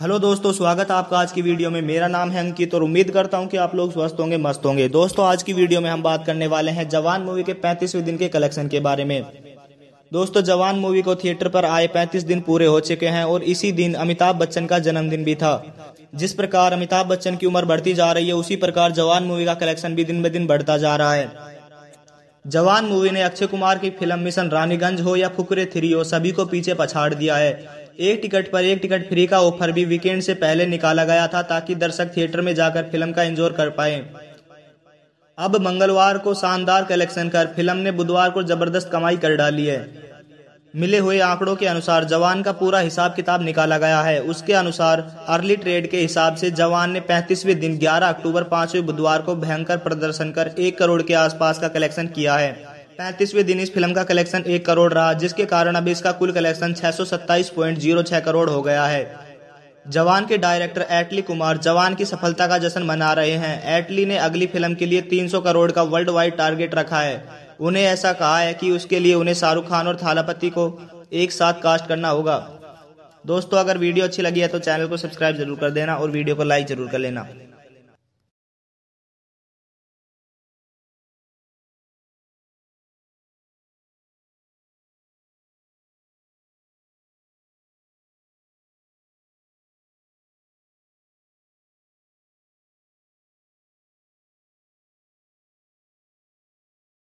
hello दोस्तों स्वागत है आपका आज की वीडियो में मेरा नाम है अंकित और उम्मीद करता हूं कि आप लोग स्वस्थ होंगे मस्त होंगे दोस्तों आज की वीडियो में हम बात करने वाले हैं जवान मूवी के 35वें दिन के कलेक्शन के बारे में दोस्तों जवान मूवी को थिएटर पर आए 35 दिन पूरे हो चुके हैं और इसी दिन अमिताभ बच्चन का जन्मदिन भी था जिस प्रकार अमिताभ बच्चन की उम्र बढ़ती जा रही है उसी प्रकार जवान मूवी का कलेक्शन भी दिन ब दिन बढ़ता जा रहा है जवान मूवी ने अक्षय कुमार की फिल्म मिशन रानीगंज हो या फुकरे थ्री हो सभी को पीछे पछाड़ दिया है एक टिकट पर एक टिकट फ्री का ऑफर भी वीकेंड से पहले निकाला गया था ताकि दर्शक थिएटर में जाकर फिल्म का इंजोर कर पाए अब मंगलवार को शानदार कलेक्शन कर फिल्म ने बुधवार को जबरदस्त कमाई कर डाली है मिले हुए आंकड़ों के अनुसार जवान का पूरा हिसाब किताब निकाला गया है उसके अनुसार अर्ली ट्रेड के हिसाब से जवान ने 35वें दिन 11 अक्टूबर पांचवें बुधवार को भयंकर प्रदर्शन कर एक करोड़ के आसपास का कलेक्शन किया है पैंतीसवें दिन इस फिल्म का कलेक्शन एक करोड़ रहा जिसके कारण अभी इसका कुल कलेक्शन छह करोड़ हो गया है जवान के डायरेक्टर एटली कुमार जवान की सफलता का जश्न मना रहे हैं एटली ने अगली फिल्म के लिए 300 करोड़ का वर्ल्ड वाइड टारगेट रखा है उन्हें ऐसा कहा है कि उसके लिए उन्हें शाहरुख खान और थालापति को एक साथ कास्ट करना होगा दोस्तों अगर वीडियो अच्छी लगी है तो चैनल को सब्सक्राइब जरूर कर देना और वीडियो को लाइक जरूर कर लेना